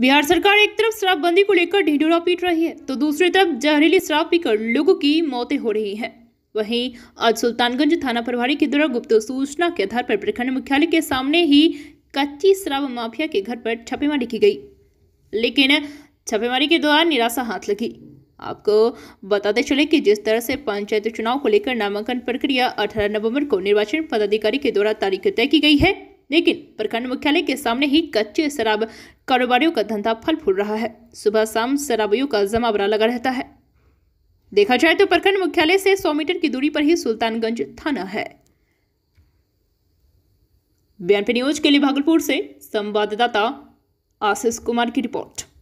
बिहार सरकार एक तरफ शराबबंदी को लेकर ढिढोरा पीट रही है तो दूसरी तरफ जहरीली शराब पीकर लोगों की मौतें हो रही हैं वहीं आज सुल्तानगंज थाना प्रभारी के द्वारा गुप्त सूचना के आधार पर प्रखंड मुख्यालय के सामने ही कच्ची शराब माफिया के घर पर छापेमारी की गई लेकिन छापेमारी के दौरान निराशा हाथ लगी आपको बताते चले कि जिस तरह से पंचायत चुनाव को लेकर नामांकन प्रक्रिया 18 नवंबर को निर्वाचन पदाधिकारी के द्वारा तारीख तय की गई है लेकिन प्रखंड मुख्यालय के सामने ही कच्चे शराब कारोबारियों का धंधा फल फूल रहा है सुबह शाम शराबियों का जमावड़ा लगा रहता है देखा जाए तो प्रखंड मुख्यालय से 100 मीटर की दूरी पर ही सुल्तानगंज थाना है बीएनपी न्यूज के लिए भागलपुर से संवाददाता आशीष कुमार की रिपोर्ट